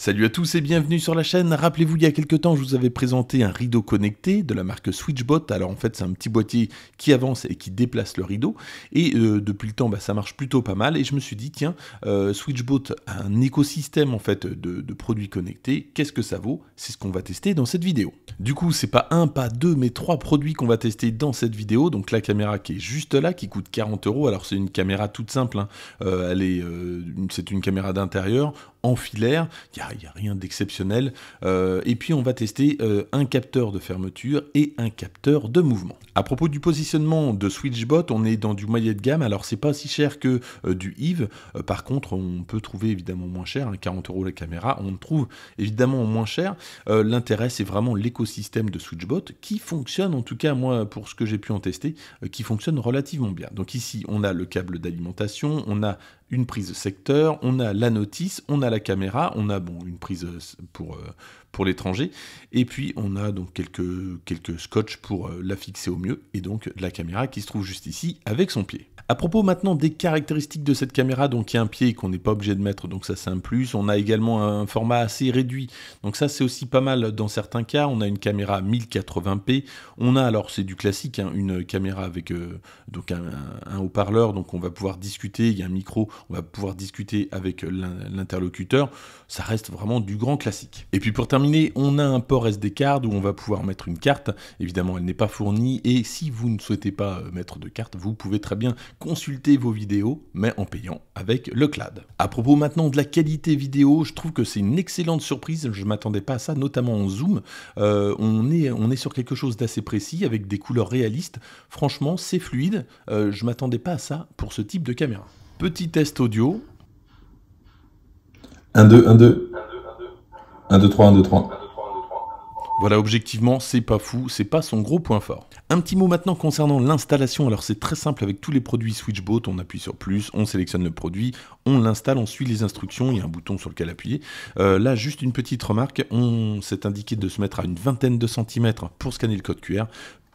Salut à tous et bienvenue sur la chaîne. Rappelez-vous, il y a quelques temps, je vous avais présenté un rideau connecté de la marque Switchbot. Alors en fait, c'est un petit boîtier qui avance et qui déplace le rideau. Et euh, depuis le temps, bah, ça marche plutôt pas mal. Et je me suis dit, tiens, euh, Switchbot a un écosystème en fait de, produits connectés. Qu'est-ce que ça vaut C'est ce qu'on va tester dans cette vidéo. Du coup, c'est pas un, pas deux, mais trois produits qu'on va tester dans cette vidéo. Donc la caméra qui est juste là, qui coûte 40 euros. Alors c'est une caméra toute simple. Hein. Euh, c'est une caméra d'intérieur en filaire, il n'y a, rien d'exceptionnel. Euh, et puis on va tester euh, un capteur de fermeture et un capteur de mouvement. À propos du positionnement de SwitchBot, on est dans du moyen de gamme, alors c'est pas si cher que euh, du Eve, par contre on peut trouver évidemment moins cher, 40 hein, euros la caméra, on trouve évidemment moins cher. L'intérêt c'est vraiment l'écosystème de SwitchBot qui fonctionne, en tout cas moi pour ce que j'ai pu en tester, qui fonctionne relativement bien. Donc ici on a le câble d'alimentation, on a une prise secteur, on a la notice, on a la caméra, on a bon, une prise euh, pour, euh, pour l'étranger, et puis on a donc quelques, quelques scotch pour euh, la fixer au mieux, et donc la caméra qui se trouve juste ici avec son pied. À propos maintenant des caractéristiques de cette caméra, donc il y a un pied qu'on n'est pas obligé de mettre, donc ça c'est un plus. On a également un format assez réduit, donc ça c'est aussi pas mal dans certains cas. On a une caméra 1080p, on a alors c'est du classique, hein, une caméra avec donc un haut-parleur, donc on va pouvoir discuter, il y a un micro on va pouvoir discuter avec l'interlocuteur. Ça reste vraiment du grand classique. Et puis pour terminer, on a un port SD card où on va pouvoir mettre une carte. Évidemment, elle n'est pas fournie et si vous ne souhaitez pas euh, mettre de carte, vous pouvez très bien consulter vos vidéos, mais en payant avec le cloud. À propos maintenant de la qualité vidéo, je trouve que c'est une excellente surprise. Je ne m'attendais pas à ça, notamment en zoom. Euh, on, est, sur quelque chose d'assez précis avec des couleurs réalistes. Franchement, c'est fluide. je euh, je m'attendais pas à ça pour ce type de caméra. Petit test audio. 1, 2, 1, 2. 1, 2, 3, 1, 2, 3. Voilà, objectivement, c'est pas fou, c'est pas son gros point fort. Un petit mot maintenant concernant l'installation. Alors c'est très simple avec tous les produits Switchbot, on appuie sur plus, on sélectionne le produit, on l'installe, on suit les instructions, il y a un bouton sur lequel appuyer. Euh, là, juste une petite remarque, on s'est indiqué de se mettre à une vingtaine de centimètres pour scanner le code QR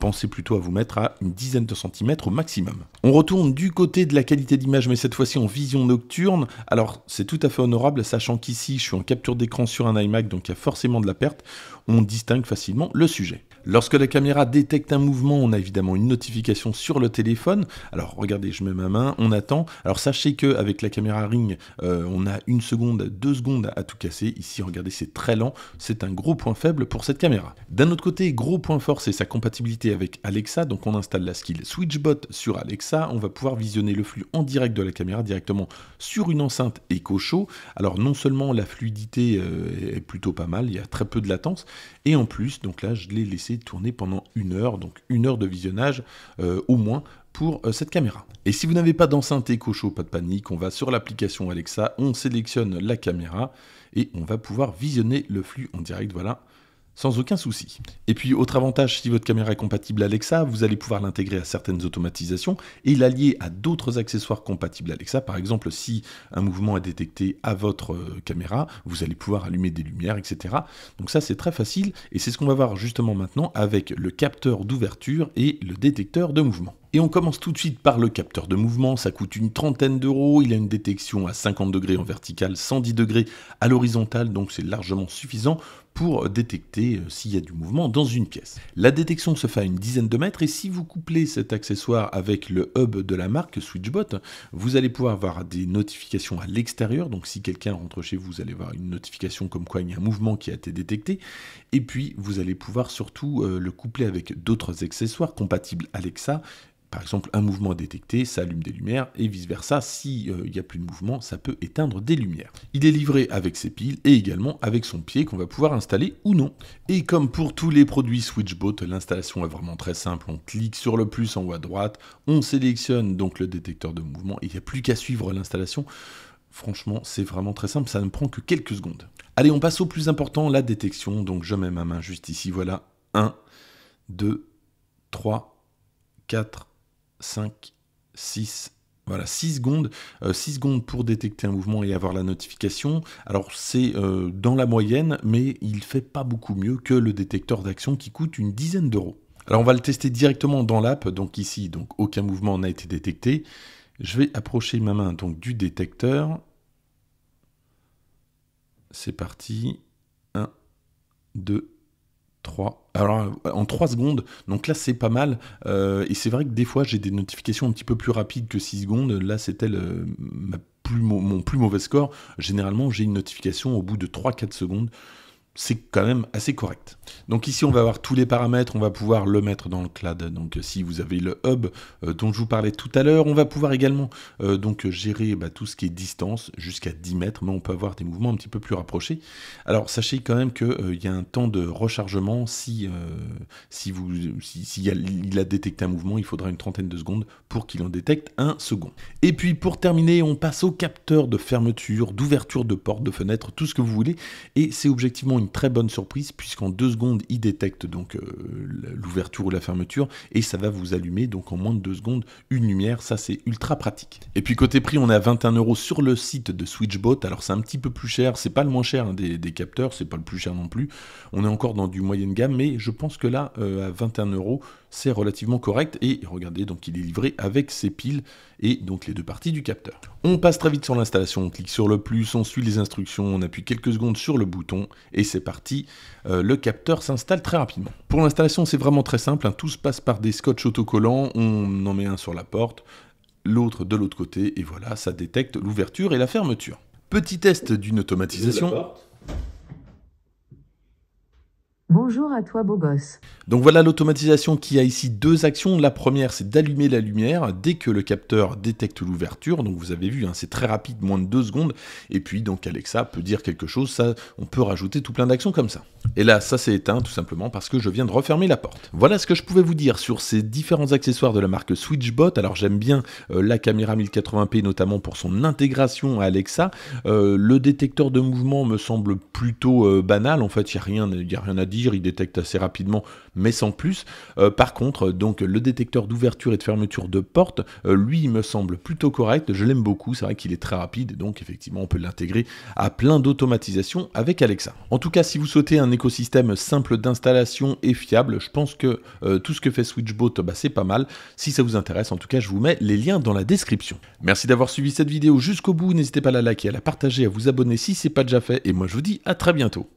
pensez plutôt à vous mettre à une dizaine de centimètres au maximum. On retourne du côté de la qualité d'image, mais cette fois-ci en vision nocturne. Alors, c'est tout à fait honorable, sachant qu'ici, je suis en capture d'écran sur un iMac, donc il y a forcément de la perte. On distingue facilement le sujet. Lorsque la caméra détecte un mouvement, on a évidemment une notification sur le téléphone. Alors regardez, je mets ma main, on attend. Alors sachez avec la caméra Ring, euh, on a une seconde, deux secondes à tout casser. Ici, regardez, c'est très lent. C'est un gros point faible pour cette caméra. D'un autre côté, gros point fort, c'est sa compatibilité avec Alexa. Donc on installe la skill SwitchBot sur Alexa. On va pouvoir visionner le flux en direct de la caméra directement sur une enceinte Echo Show. Alors non seulement la fluidité euh, est plutôt pas mal, il y a très peu de latence, et en plus, donc là, je l'ai laissé tourner pendant une heure, donc une heure de visionnage euh, au moins pour euh, cette caméra. Et si vous n'avez pas d'enceinte éco-show, pas de panique, on va sur l'application Alexa, on sélectionne la caméra et on va pouvoir visionner le flux en direct. Voilà, sans aucun souci. Et puis, autre avantage, si votre caméra est compatible Alexa, vous allez pouvoir l'intégrer à certaines automatisations et l'allier à d'autres accessoires compatibles Alexa. Par exemple, si un mouvement est détecté à votre euh, caméra, vous allez pouvoir allumer des lumières, etc. Donc ça, c'est très facile et c'est ce qu'on va voir justement maintenant avec le capteur d'ouverture et le détecteur de mouvement. Et on commence tout de suite par le capteur de mouvement, ça coûte une trentaine d'euros, il a une détection à 50 degrés en vertical, 110 degrés à l'horizontale, donc c'est largement suffisant pour détecter euh, s'il y a du mouvement dans une pièce. La détection se fait à une dizaine de mètres et si vous couplez cet accessoire avec le hub de la marque SwitchBot, vous allez pouvoir avoir des notifications à l'extérieur. Donc si quelqu'un rentre chez vous, vous allez voir une notification comme quoi il y a un mouvement qui a été détecté. Et puis vous allez pouvoir surtout euh, le coupler avec d'autres accessoires compatibles Alexa par exemple, un mouvement détecté, ça allume des lumières, et vice-versa, s'il euh, n'y a plus de mouvement, ça peut éteindre des lumières. Il est livré avec ses piles et également avec son pied qu'on va pouvoir installer ou non. Et comme pour tous les produits Switchbot, l'installation est vraiment très simple, on clique sur le plus en haut à droite, on sélectionne donc le détecteur de mouvement, et il n'y a plus qu'à suivre l'installation. Franchement, c'est vraiment très simple, ça ne prend que quelques secondes. Allez, on passe au plus important, la détection. Donc je mets ma main juste ici, voilà. 1, 2, 3, 4, 5, 6, voilà, 6 secondes, 6 euh, secondes pour détecter un mouvement et avoir la notification. Alors c'est euh, dans la moyenne, mais il ne fait pas beaucoup mieux que le détecteur d'action qui coûte une dizaine d'euros. Alors on va le tester directement dans l'app, donc ici, donc aucun mouvement n'a été détecté. Je vais approcher ma main donc du détecteur. C'est parti. 1, 2, alors, euh, en 3 secondes, donc là c'est pas mal. Euh, et c'est vrai que des fois j'ai des notifications un petit peu plus rapides que 6 secondes. Là c'était euh, plus mon plus mauvais score. Généralement j'ai une notification au bout de 3-4 secondes c'est quand même assez correct. Donc ici, on va avoir tous les paramètres, on va pouvoir le mettre dans le cloud. Donc euh, si vous avez le hub euh, dont je vous parlais tout à l'heure, on va pouvoir également euh, donc gérer bah, tout ce qui est distance jusqu'à 10 mètres, mais on peut avoir des mouvements un petit peu plus rapprochés. Alors sachez quand même qu'il il y a un temps de rechargement. Si, vous, il a détecté un mouvement, il faudra une trentaine de secondes pour qu'il en détecte un second. Et puis pour terminer, on passe au capteur de fermeture, d'ouverture de porte, de fenêtre, tout ce que vous voulez. Et c'est objectivement une très bonne surprise puisqu'en deux secondes il détecte donc euh, l'ouverture ou la fermeture et ça va vous allumer donc en moins de deux secondes une lumière, ça c'est ultra pratique. Et puis côté prix on est à 21 euros sur le site de Switchbot, alors c'est un petit peu plus cher, c'est pas le moins cher hein, des, capteurs, c'est pas le plus cher non plus, on est encore dans du moyenne gamme mais je pense que là euh, à 21 euros c'est relativement correct et regardez donc il est livré avec ses piles et donc les deux parties du capteur. On passe très vite sur l'installation, on clique sur le plus, on suit les instructions, on appuie quelques secondes sur le bouton et c'est c'est parti, euh, le capteur s'installe très rapidement. Pour l'installation, c'est vraiment très simple, hein. tout se passe par des scotch autocollants, on en met un sur la porte, l'autre de l'autre côté, et voilà, ça détecte l'ouverture et la fermeture. Petit test d'une automatisation. Bonjour à toi beau gosse. Donc voilà l'automatisation qui a ici deux actions. La première c'est d'allumer la lumière dès que le capteur détecte l'ouverture. Donc vous avez vu, hein, c'est très rapide, moins de deux secondes. Et puis donc Alexa peut dire quelque chose, ça on peut rajouter tout plein d'actions comme ça. Et là ça s'est éteint tout simplement parce que je viens de refermer la porte. Voilà ce que je pouvais vous dire sur ces différents accessoires de la marque Switchbot. Alors j'aime bien euh, la caméra 1080p notamment pour son intégration à Alexa. Euh, le détecteur de mouvement me semble plutôt euh, banal, en fait il n'y a rien à dire il détecte assez rapidement, mais sans plus. Euh, par contre, donc le détecteur d'ouverture et de fermeture de porte, euh, lui, me semble plutôt correct. Je l'aime beaucoup. C'est vrai qu'il est très rapide, donc effectivement, on peut l'intégrer à plein d'automatisation avec Alexa. En tout cas, si vous souhaitez un écosystème simple d'installation et fiable, je pense que euh, tout ce que fait Switchbot, bah, c'est pas mal. Si ça vous intéresse, en tout cas, je vous mets les liens dans la description. Merci d'avoir suivi cette vidéo jusqu'au bout. N'hésitez pas à la liker, à la partager, à vous abonner si c'est pas déjà fait. Et moi, je vous dis à très bientôt.